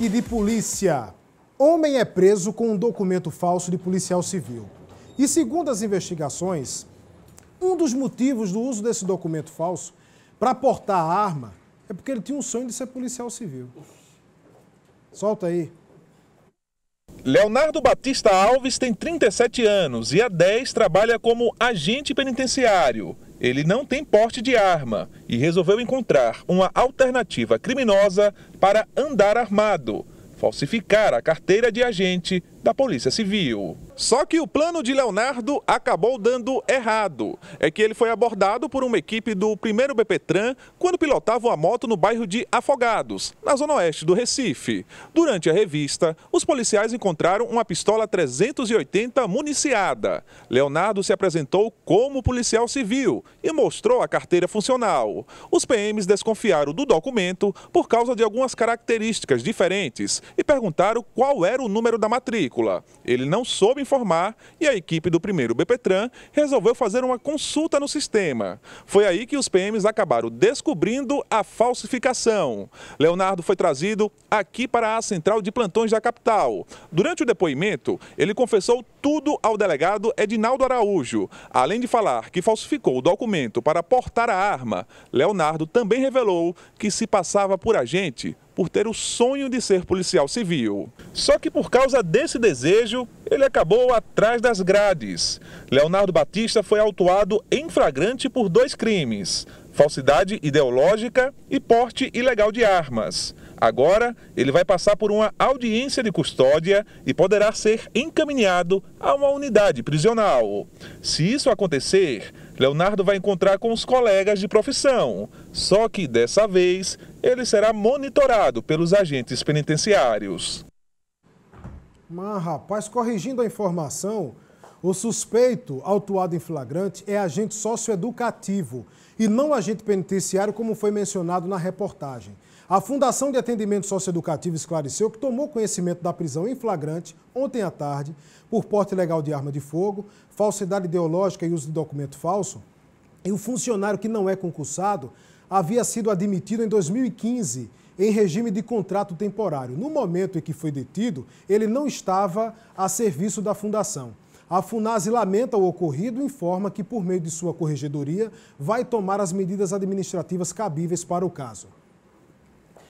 E de polícia. Homem é preso com um documento falso de policial civil. E segundo as investigações, um dos motivos do uso desse documento falso para portar a arma é porque ele tinha um sonho de ser policial civil. Solta aí. Leonardo Batista Alves tem 37 anos e há 10 trabalha como agente penitenciário ele não tem porte de arma e resolveu encontrar uma alternativa criminosa para andar armado, falsificar a carteira de agente da Polícia Civil. Só que o plano de Leonardo acabou dando errado. É que ele foi abordado por uma equipe do primeiro BPTran quando pilotava a moto no bairro de Afogados, na zona oeste do Recife. Durante a revista, os policiais encontraram uma pistola 380 municiada. Leonardo se apresentou como policial civil e mostrou a carteira funcional. Os PMs desconfiaram do documento por causa de algumas características diferentes e perguntaram qual era o número da matrícula. Ele não soube informar e a equipe do primeiro BPTran resolveu fazer uma consulta no sistema. Foi aí que os PMs acabaram descobrindo a falsificação. Leonardo foi trazido aqui para a central de plantões da capital. Durante o depoimento, ele confessou tudo ao delegado Edinaldo Araújo. Além de falar que falsificou o documento para portar a arma, Leonardo também revelou que se passava por agente por ter o sonho de ser policial civil. Só que por causa desse desejo, ele acabou atrás das grades. Leonardo Batista foi autuado em flagrante por dois crimes: falsidade ideológica e porte ilegal de armas. Agora, ele vai passar por uma audiência de custódia e poderá ser encaminhado a uma unidade prisional. Se isso acontecer, Leonardo vai encontrar com os colegas de profissão, só que dessa vez ele será monitorado pelos agentes penitenciários. Mas, rapaz, corrigindo a informação, o suspeito autuado em flagrante é agente socioeducativo e não agente penitenciário, como foi mencionado na reportagem. A Fundação de Atendimento Socioeducativo esclareceu que tomou conhecimento da prisão em flagrante ontem à tarde por porte ilegal de arma de fogo, falsidade ideológica e uso de documento falso. E o funcionário que não é concursado havia sido admitido em 2015 em regime de contrato temporário. No momento em que foi detido, ele não estava a serviço da fundação. A Funase lamenta o ocorrido e informa que, por meio de sua corregedoria, vai tomar as medidas administrativas cabíveis para o caso.